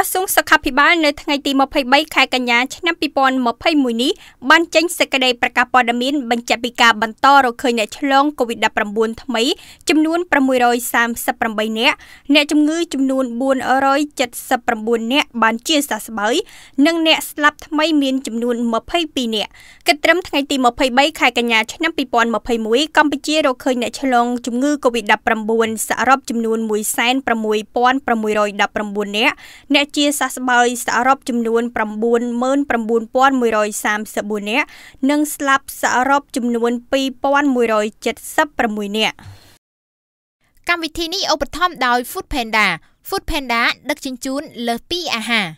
ក្រសួងសុខាភិបាលនៅថ្ងៃទី23ខែកញ្ញាឆ្នាំ2021នេះបានចេញសេចក្តីប្រកាសព័ត៌មានបញ្ជាក់ពីការបន្តរកឃើញអ្នកឆ្លង COVID-19 ថ្មីចំនួន638នាក់អ្នកជំងឺ ចំនួន479នាក់បានជាសះស្បើយនិងអ្នកស្លាប់ថ្មីមាន ចំនួន22នាក់គិតត្រឹមថ្ងៃទី23ខែកញ្ញាឆ្នាំ2021កម្ពុជារកឃើញអ្នកឆ្លងជំងឺ COVID-19 សរុបចំនួន1,6619 19នាក់អ្នកជាសះស្បើយសរុបចំនួន99134នាក់និងស្លាប់សរុបចំនួន2176នាក់កម្មវិធីនេះឧបត្ថម្ភដោយ Food Panda Food Panda ដឹកជញ្ជូនលើសពីអាហារ